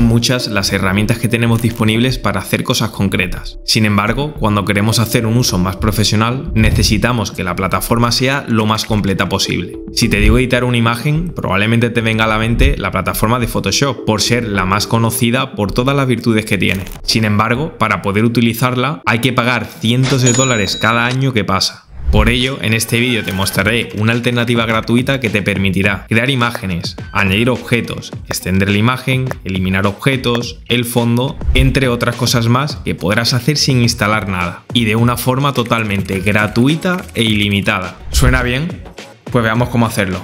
muchas las herramientas que tenemos disponibles para hacer cosas concretas. Sin embargo, cuando queremos hacer un uso más profesional, necesitamos que la plataforma sea lo más completa posible. Si te digo editar una imagen, probablemente te venga a la mente la plataforma de Photoshop, por ser la más conocida por todas las virtudes que tiene. Sin embargo, para poder utilizarla hay que pagar cientos de dólares cada año que pasa. Por ello, en este vídeo te mostraré una alternativa gratuita que te permitirá crear imágenes, añadir objetos, extender la imagen, eliminar objetos, el fondo, entre otras cosas más que podrás hacer sin instalar nada y de una forma totalmente gratuita e ilimitada. ¿Suena bien? Pues veamos cómo hacerlo.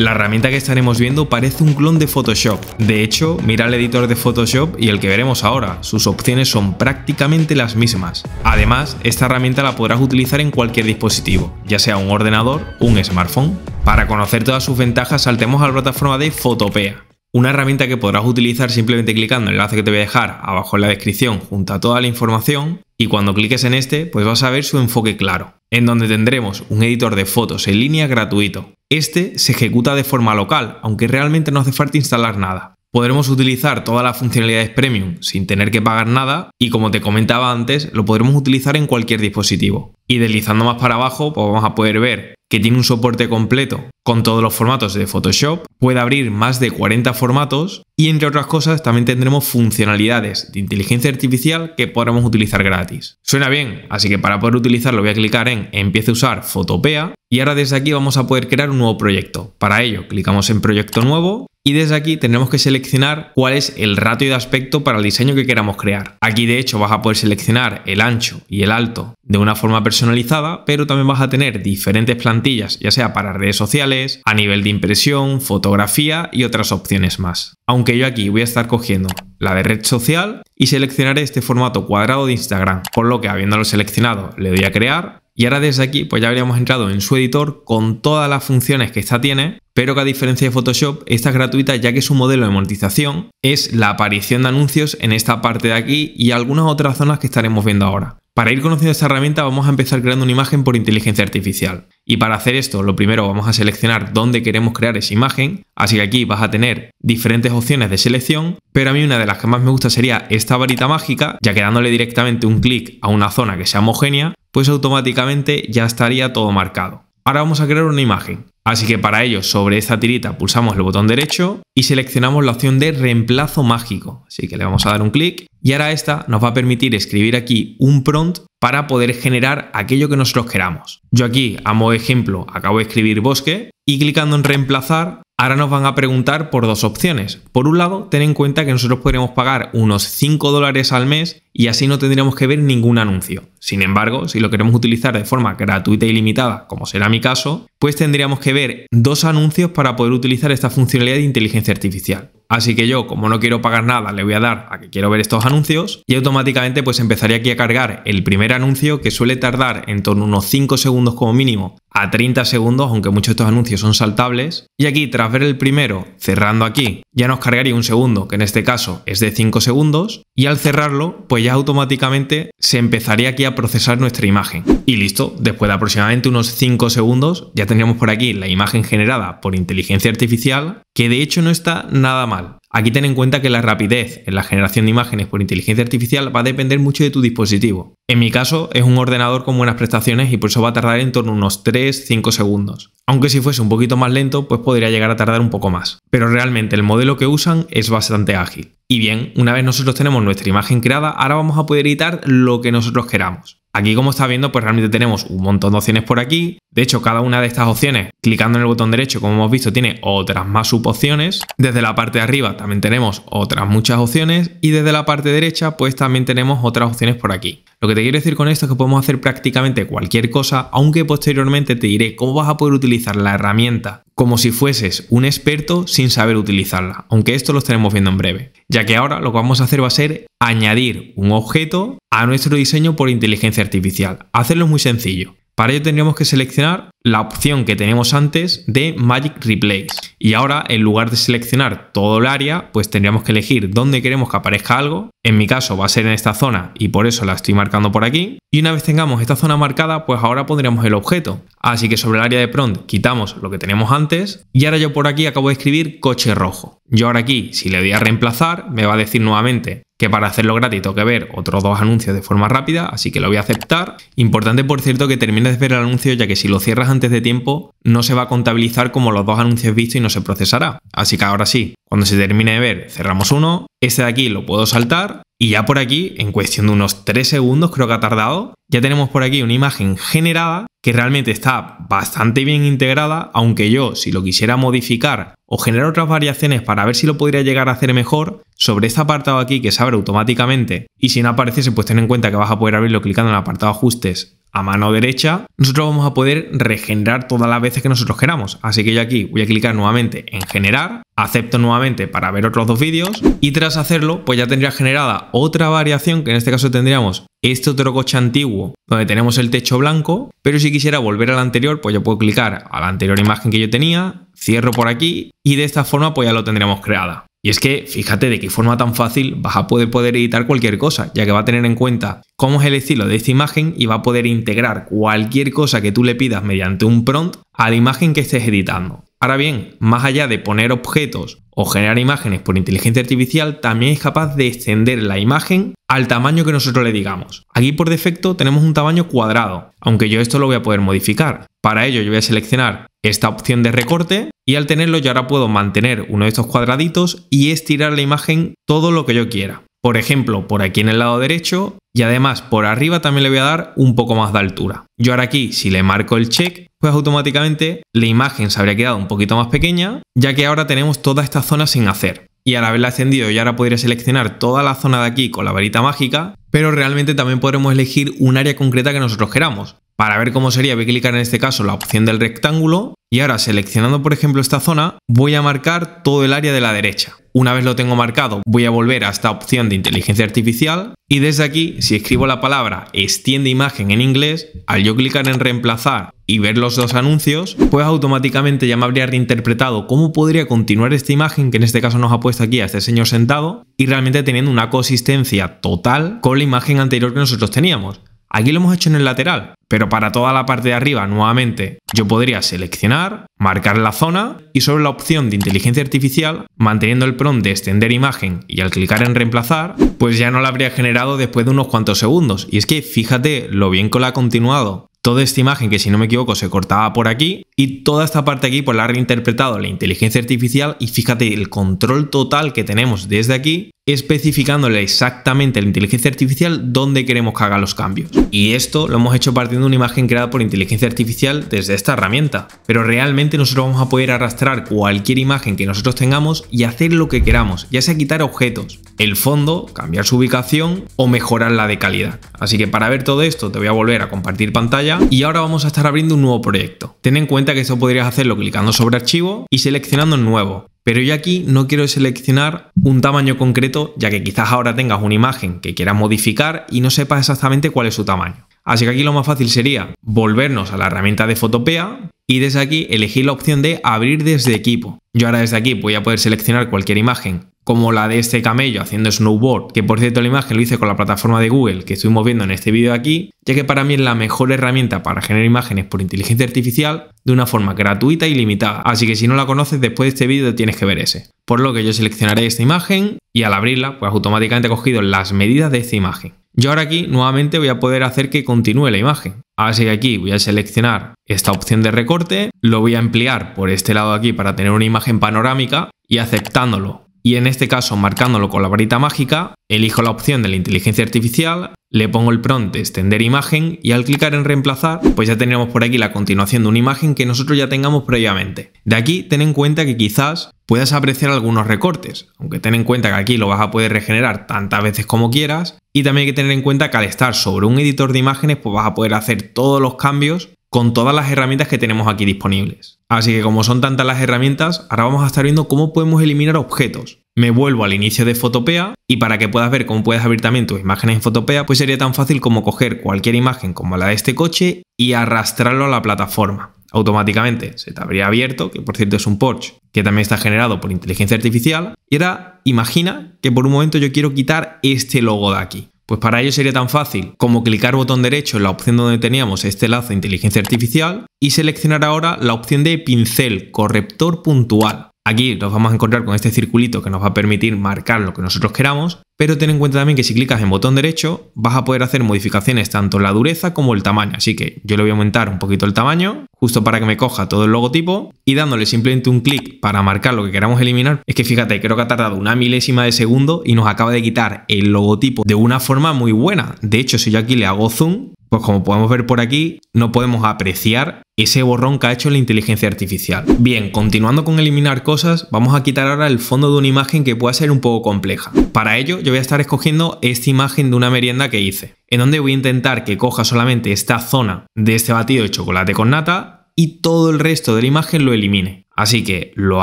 La herramienta que estaremos viendo parece un clon de Photoshop. De hecho, mira el editor de Photoshop y el que veremos ahora. Sus opciones son prácticamente las mismas. Además, esta herramienta la podrás utilizar en cualquier dispositivo, ya sea un ordenador, un smartphone. Para conocer todas sus ventajas, saltemos a la plataforma de Photopea. Una herramienta que podrás utilizar simplemente clicando en el enlace que te voy a dejar abajo en la descripción junto a toda la información y cuando cliques en este, pues vas a ver su enfoque claro, en donde tendremos un editor de fotos en línea gratuito. Este se ejecuta de forma local, aunque realmente no hace falta instalar nada. Podremos utilizar todas las funcionalidades premium sin tener que pagar nada y como te comentaba antes, lo podremos utilizar en cualquier dispositivo. Y deslizando más para abajo, pues vamos a poder ver que tiene un soporte completo con todos los formatos de Photoshop, puede abrir más de 40 formatos y entre otras cosas también tendremos funcionalidades de inteligencia artificial que podremos utilizar gratis. Suena bien, así que para poder utilizarlo voy a clicar en Empiece a usar Photopea y ahora desde aquí vamos a poder crear un nuevo proyecto. Para ello clicamos en Proyecto Nuevo y desde aquí tendremos que seleccionar cuál es el ratio de aspecto para el diseño que queramos crear. Aquí de hecho vas a poder seleccionar el ancho y el alto de una forma personalizada, pero también vas a tener diferentes plantillas, ya sea para redes sociales, a nivel de impresión, fotografía y otras opciones más. Aunque yo aquí voy a estar cogiendo la de red social y seleccionaré este formato cuadrado de Instagram, por lo que habiéndolo seleccionado le doy a crear y ahora desde aquí pues ya habríamos entrado en su editor con todas las funciones que esta tiene, pero que a diferencia de Photoshop esta es gratuita ya que su modelo de monetización es la aparición de anuncios en esta parte de aquí y algunas otras zonas que estaremos viendo ahora. Para ir conociendo esta herramienta vamos a empezar creando una imagen por inteligencia artificial. Y para hacer esto, lo primero vamos a seleccionar dónde queremos crear esa imagen, así que aquí vas a tener diferentes opciones de selección, pero a mí una de las que más me gusta sería esta varita mágica, ya que dándole directamente un clic a una zona que sea homogénea, pues automáticamente ya estaría todo marcado. Ahora vamos a crear una imagen. Así que para ello, sobre esta tirita pulsamos el botón derecho y seleccionamos la opción de reemplazo mágico. Así que le vamos a dar un clic y ahora esta nos va a permitir escribir aquí un prompt para poder generar aquello que nosotros queramos. Yo aquí, a modo de ejemplo, acabo de escribir bosque y clicando en reemplazar Ahora nos van a preguntar por dos opciones. Por un lado, ten en cuenta que nosotros podremos pagar unos 5 dólares al mes y así no tendríamos que ver ningún anuncio. Sin embargo, si lo queremos utilizar de forma gratuita y limitada, como será mi caso, pues tendríamos que ver dos anuncios para poder utilizar esta funcionalidad de inteligencia artificial. Así que yo, como no quiero pagar nada, le voy a dar a que quiero ver estos anuncios y automáticamente pues empezaría aquí a cargar el primer anuncio que suele tardar en torno a unos 5 segundos como mínimo a 30 segundos, aunque muchos de estos anuncios son saltables. Y aquí, tras ver el primero, cerrando aquí, ya nos cargaría un segundo, que en este caso es de 5 segundos. Y al cerrarlo, pues ya automáticamente se empezaría aquí a procesar nuestra imagen. Y listo, después de aproximadamente unos 5 segundos, ya tendríamos por aquí la imagen generada por inteligencia artificial, que de hecho no está nada mal. Aquí ten en cuenta que la rapidez en la generación de imágenes por inteligencia artificial va a depender mucho de tu dispositivo. En mi caso es un ordenador con buenas prestaciones y por eso va a tardar en torno a unos 3-5 segundos. Aunque si fuese un poquito más lento pues podría llegar a tardar un poco más. Pero realmente el modelo que usan es bastante ágil. Y bien, una vez nosotros tenemos nuestra imagen creada, ahora vamos a poder editar lo que nosotros queramos. Aquí como está viendo pues realmente tenemos un montón de opciones por aquí. De hecho cada una de estas opciones clicando en el botón derecho como hemos visto tiene otras más subopciones. Desde la parte de arriba también tenemos otras muchas opciones y desde la parte derecha pues también tenemos otras opciones por aquí. Lo que te quiero decir con esto es que podemos hacer prácticamente cualquier cosa aunque posteriormente te diré cómo vas a poder utilizar la herramienta como si fueses un experto sin saber utilizarla, aunque esto lo estaremos viendo en breve, ya que ahora lo que vamos a hacer va a ser añadir un objeto a nuestro diseño por inteligencia artificial. Hacerlo muy sencillo. Para ello tendríamos que seleccionar la opción que tenemos antes de Magic Replace. Y ahora, en lugar de seleccionar todo el área, pues tendríamos que elegir dónde queremos que aparezca algo. En mi caso va a ser en esta zona y por eso la estoy marcando por aquí. Y una vez tengamos esta zona marcada, pues ahora pondríamos el objeto. Así que sobre el área de prompt quitamos lo que tenemos antes. Y ahora yo por aquí acabo de escribir coche rojo. Yo ahora aquí, si le doy a reemplazar, me va a decir nuevamente que para hacerlo gratis tengo que ver otros dos anuncios de forma rápida, así que lo voy a aceptar. Importante, por cierto, que termines de ver el anuncio, ya que si lo cierras antes de tiempo, no se va a contabilizar como los dos anuncios vistos y no se procesará. Así que ahora sí, cuando se termine de ver, cerramos uno, este de aquí lo puedo saltar y ya por aquí, en cuestión de unos 3 segundos creo que ha tardado, ya tenemos por aquí una imagen generada que realmente está bastante bien integrada, aunque yo si lo quisiera modificar o generar otras variaciones para ver si lo podría llegar a hacer mejor, sobre este apartado aquí que se abre automáticamente y si no aparece pues ten en cuenta que vas a poder abrirlo clicando en el apartado ajustes a mano derecha, nosotros vamos a poder regenerar todas las veces que nosotros queramos. Así que yo aquí voy a clicar nuevamente en generar, acepto nuevamente para ver otros dos vídeos y tras hacerlo pues ya tendría generada otra variación que en este caso tendríamos este otro coche antiguo donde tenemos el techo blanco, pero si quisiera volver al anterior pues yo puedo clicar a la anterior imagen que yo tenía, cierro por aquí y de esta forma pues ya lo tendríamos creada. Y es que fíjate de qué forma tan fácil vas a poder, editar cualquier cosa, ya que va a tener en cuenta cómo es el estilo de esta imagen y va a poder integrar cualquier cosa que tú le pidas mediante un prompt a la imagen que estés editando. Ahora bien, más allá de poner objetos o generar imágenes por inteligencia artificial, también es capaz de extender la imagen al tamaño que nosotros le digamos. Aquí por defecto tenemos un tamaño cuadrado, aunque yo esto lo voy a poder modificar. Para ello yo voy a seleccionar esta opción de recorte y al tenerlo yo ahora puedo mantener uno de estos cuadraditos y estirar la imagen todo lo que yo quiera. Por ejemplo, por aquí en el lado derecho y además por arriba también le voy a dar un poco más de altura. Yo ahora aquí, si le marco el check, pues automáticamente la imagen se habría quedado un poquito más pequeña, ya que ahora tenemos toda esta zona sin hacer. Y al haberla extendido y ahora podría seleccionar toda la zona de aquí con la varita mágica, pero realmente también podremos elegir un área concreta que nosotros queramos para ver cómo sería voy a clicar en este caso la opción del rectángulo y ahora seleccionando por ejemplo esta zona voy a marcar todo el área de la derecha. Una vez lo tengo marcado voy a volver a esta opción de inteligencia artificial y desde aquí si escribo la palabra extiende imagen en inglés, al yo clicar en reemplazar y ver los dos anuncios, pues automáticamente ya me habría reinterpretado cómo podría continuar esta imagen que en este caso nos ha puesto aquí a este señor sentado y realmente teniendo una consistencia total con la imagen anterior que nosotros teníamos. Aquí lo hemos hecho en el lateral, pero para toda la parte de arriba, nuevamente, yo podría seleccionar, marcar la zona y sobre la opción de inteligencia artificial, manteniendo el prompt de extender imagen y al clicar en reemplazar, pues ya no la habría generado después de unos cuantos segundos. Y es que fíjate lo bien que lo ha continuado toda esta imagen que si no me equivoco se cortaba por aquí y toda esta parte aquí pues la ha reinterpretado la inteligencia artificial y fíjate el control total que tenemos desde aquí especificándole exactamente a la inteligencia artificial dónde queremos que haga los cambios. Y esto lo hemos hecho partiendo de una imagen creada por inteligencia artificial desde esta herramienta. Pero realmente nosotros vamos a poder arrastrar cualquier imagen que nosotros tengamos y hacer lo que queramos, ya sea quitar objetos, el fondo, cambiar su ubicación o mejorarla de calidad. Así que para ver todo esto te voy a volver a compartir pantalla y ahora vamos a estar abriendo un nuevo proyecto. Ten en cuenta que esto podrías hacerlo clicando sobre archivo y seleccionando nuevo. Pero yo aquí no quiero seleccionar un tamaño concreto, ya que quizás ahora tengas una imagen que quieras modificar y no sepas exactamente cuál es su tamaño. Así que aquí lo más fácil sería volvernos a la herramienta de Fotopea y desde aquí elegir la opción de abrir desde equipo. Yo ahora desde aquí voy a poder seleccionar cualquier imagen como la de este camello haciendo snowboard, que por cierto la imagen lo hice con la plataforma de Google que estuvimos viendo en este vídeo aquí, ya que para mí es la mejor herramienta para generar imágenes por inteligencia artificial de una forma gratuita y limitada, así que si no la conoces después de este vídeo tienes que ver ese. Por lo que yo seleccionaré esta imagen y al abrirla pues automáticamente he cogido las medidas de esta imagen. Yo ahora aquí nuevamente voy a poder hacer que continúe la imagen. Así que aquí voy a seleccionar esta opción de recorte, lo voy a ampliar por este lado aquí para tener una imagen panorámica y aceptándolo y en este caso marcándolo con la varita mágica, elijo la opción de la inteligencia artificial, le pongo el prompt de extender imagen y al clicar en reemplazar, pues ya tenemos por aquí la continuación de una imagen que nosotros ya tengamos previamente. De aquí ten en cuenta que quizás puedas apreciar algunos recortes, aunque ten en cuenta que aquí lo vas a poder regenerar tantas veces como quieras y también hay que tener en cuenta que al estar sobre un editor de imágenes pues vas a poder hacer todos los cambios con todas las herramientas que tenemos aquí disponibles. Así que como son tantas las herramientas, ahora vamos a estar viendo cómo podemos eliminar objetos. Me vuelvo al inicio de Fotopea y para que puedas ver cómo puedes abrir también tus imágenes en Fotopea, pues sería tan fácil como coger cualquier imagen como la de este coche y arrastrarlo a la plataforma. Automáticamente se te habría abierto, que por cierto es un Porsche, que también está generado por inteligencia artificial. Y ahora imagina que por un momento yo quiero quitar este logo de aquí. Pues para ello sería tan fácil como clicar botón derecho en la opción donde teníamos este lazo de inteligencia artificial y seleccionar ahora la opción de pincel corrector puntual. Aquí nos vamos a encontrar con este circulito que nos va a permitir marcar lo que nosotros queramos, pero ten en cuenta también que si clicas en botón derecho vas a poder hacer modificaciones tanto la dureza como el tamaño, así que yo le voy a aumentar un poquito el tamaño, justo para que me coja todo el logotipo, y dándole simplemente un clic para marcar lo que queramos eliminar, es que fíjate, creo que ha tardado una milésima de segundo y nos acaba de quitar el logotipo de una forma muy buena. De hecho, si yo aquí le hago zoom, pues como podemos ver por aquí, no podemos apreciar ese borrón que ha hecho la inteligencia artificial. Bien, continuando con eliminar cosas, vamos a quitar ahora el fondo de una imagen que pueda ser un poco compleja. Para ello, yo voy a estar escogiendo esta imagen de una merienda que hice, en donde voy a intentar que coja solamente esta zona de este batido de chocolate con nata y todo el resto de la imagen lo elimine. Así que lo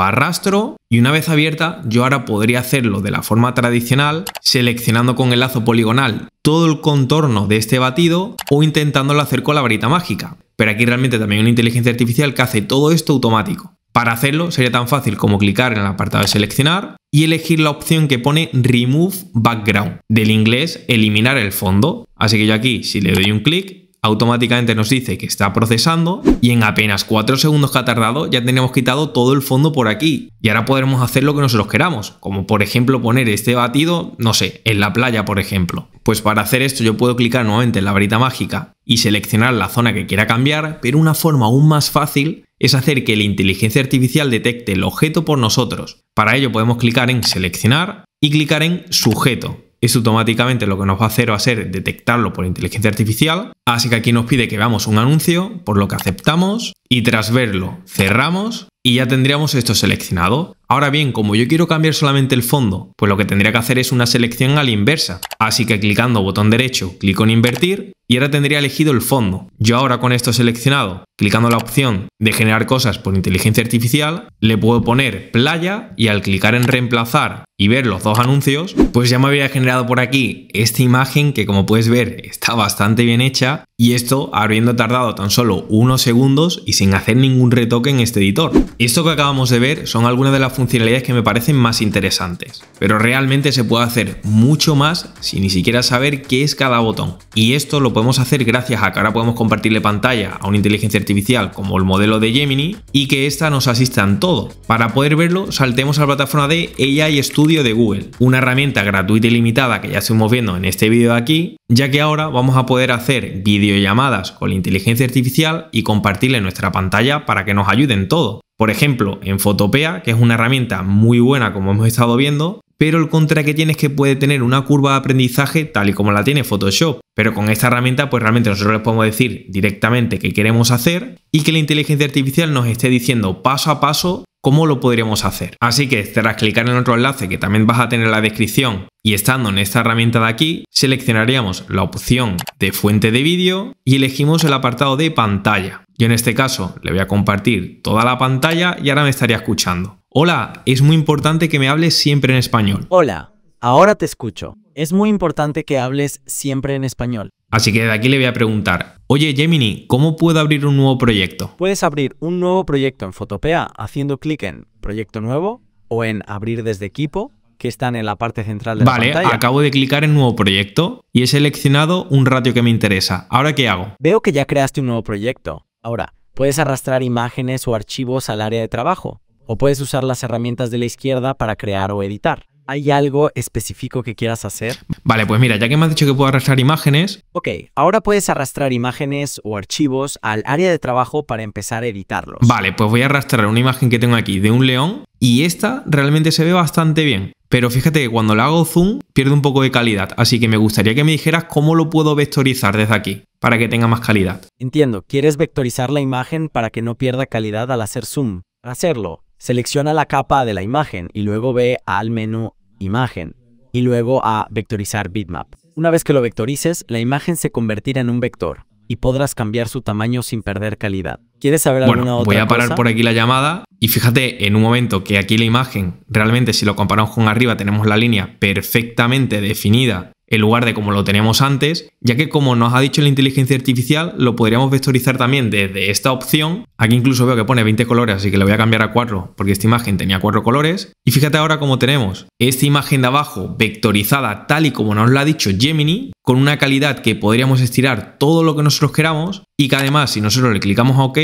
arrastro y una vez abierta yo ahora podría hacerlo de la forma tradicional seleccionando con el lazo poligonal todo el contorno de este batido o intentándolo hacer con la varita mágica. Pero aquí realmente también hay una inteligencia artificial que hace todo esto automático. Para hacerlo sería tan fácil como clicar en el apartado de seleccionar y elegir la opción que pone Remove Background, del inglés eliminar el fondo. Así que yo aquí si le doy un clic automáticamente nos dice que está procesando y en apenas 4 segundos que ha tardado ya tenemos quitado todo el fondo por aquí y ahora podremos hacer lo que nosotros queramos, como por ejemplo poner este batido, no sé, en la playa por ejemplo. Pues para hacer esto yo puedo clicar nuevamente en la varita mágica y seleccionar la zona que quiera cambiar, pero una forma aún más fácil es hacer que la inteligencia artificial detecte el objeto por nosotros. Para ello podemos clicar en seleccionar y clicar en sujeto es automáticamente lo que nos va a hacer va a ser detectarlo por inteligencia artificial. Así que aquí nos pide que veamos un anuncio, por lo que aceptamos y tras verlo cerramos y ya tendríamos esto seleccionado. Ahora bien, como yo quiero cambiar solamente el fondo, pues lo que tendría que hacer es una selección a la inversa. Así que clicando botón derecho, clico en invertir y ahora tendría elegido el fondo. Yo ahora con esto seleccionado, clicando la opción de generar cosas por inteligencia artificial, le puedo poner playa y al clicar en reemplazar y ver los dos anuncios, pues ya me había generado por aquí esta imagen que como puedes ver está bastante bien hecha y esto habiendo tardado tan solo unos segundos y sin hacer ningún retoque en este editor. Esto que acabamos de ver son algunas de las funcionalidades que me parecen más interesantes, pero realmente se puede hacer mucho más sin ni siquiera saber qué es cada botón. Y esto lo podemos hacer gracias a que ahora podemos compartirle pantalla a una inteligencia artificial como el modelo de Gemini y que ésta nos asista en todo. Para poder verlo saltemos a la plataforma de AI Studio de Google, una herramienta gratuita y limitada que ya estuvimos viendo en este vídeo de aquí, ya que ahora vamos a poder hacer vídeos llamadas con la inteligencia artificial y compartirle nuestra pantalla para que nos ayuden en todo. Por ejemplo, en Fotopea, que es una herramienta muy buena como hemos estado viendo, pero el contra que tiene es que puede tener una curva de aprendizaje tal y como la tiene Photoshop. Pero con esta herramienta, pues realmente nosotros les podemos decir directamente qué queremos hacer y que la inteligencia artificial nos esté diciendo paso a paso ¿Cómo lo podríamos hacer? Así que tras clicar en otro enlace que también vas a tener la descripción y estando en esta herramienta de aquí, seleccionaríamos la opción de fuente de vídeo y elegimos el apartado de pantalla. Yo en este caso le voy a compartir toda la pantalla y ahora me estaría escuchando. Hola, es muy importante que me hables siempre en español. Hola, ahora te escucho. Es muy importante que hables siempre en español. Así que de aquí le voy a preguntar, oye Gemini, ¿cómo puedo abrir un nuevo proyecto? Puedes abrir un nuevo proyecto en Fotopea haciendo clic en Proyecto Nuevo o en Abrir desde equipo, que están en la parte central de la pantalla. Vale, acabo de clicar en Nuevo proyecto y he seleccionado un ratio que me interesa. ¿Ahora qué hago? Veo que ya creaste un nuevo proyecto. Ahora, puedes arrastrar imágenes o archivos al área de trabajo o puedes usar las herramientas de la izquierda para crear o editar. ¿Hay algo específico que quieras hacer? Vale, pues mira, ya que me has dicho que puedo arrastrar imágenes... Ok, ahora puedes arrastrar imágenes o archivos al área de trabajo para empezar a editarlos. Vale, pues voy a arrastrar una imagen que tengo aquí de un león y esta realmente se ve bastante bien. Pero fíjate que cuando la hago zoom pierde un poco de calidad, así que me gustaría que me dijeras cómo lo puedo vectorizar desde aquí para que tenga más calidad. Entiendo, quieres vectorizar la imagen para que no pierda calidad al hacer zoom. Hacerlo, Selecciona la capa de la imagen y luego ve al menú imagen y luego a vectorizar bitmap. Una vez que lo vectorices, la imagen se convertirá en un vector y podrás cambiar su tamaño sin perder calidad. ¿Quieres saber bueno, alguna Voy a parar por aquí la llamada y fíjate en un momento que aquí la imagen, realmente si lo comparamos con arriba tenemos la línea perfectamente definida en lugar de como lo teníamos antes, ya que como nos ha dicho la inteligencia artificial, lo podríamos vectorizar también desde esta opción. Aquí incluso veo que pone 20 colores, así que le voy a cambiar a 4, porque esta imagen tenía 4 colores. Y fíjate ahora cómo tenemos esta imagen de abajo vectorizada tal y como nos la ha dicho Gemini, con una calidad que podríamos estirar todo lo que nosotros queramos, y que además si nosotros le clicamos a OK,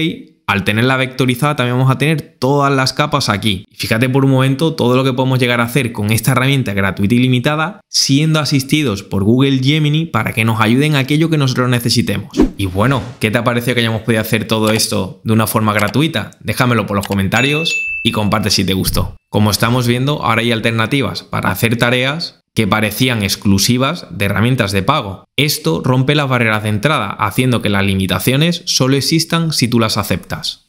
al tenerla vectorizada también vamos a tener todas las capas aquí. Fíjate por un momento todo lo que podemos llegar a hacer con esta herramienta gratuita y limitada, siendo asistidos por Google Gemini para que nos ayuden a aquello que nosotros necesitemos. Y bueno, ¿qué te ha parecido que hayamos podido hacer todo esto de una forma gratuita? Déjamelo por los comentarios y comparte si te gustó. Como estamos viendo, ahora hay alternativas para hacer tareas que parecían exclusivas de herramientas de pago. Esto rompe las barreras de entrada, haciendo que las limitaciones solo existan si tú las aceptas.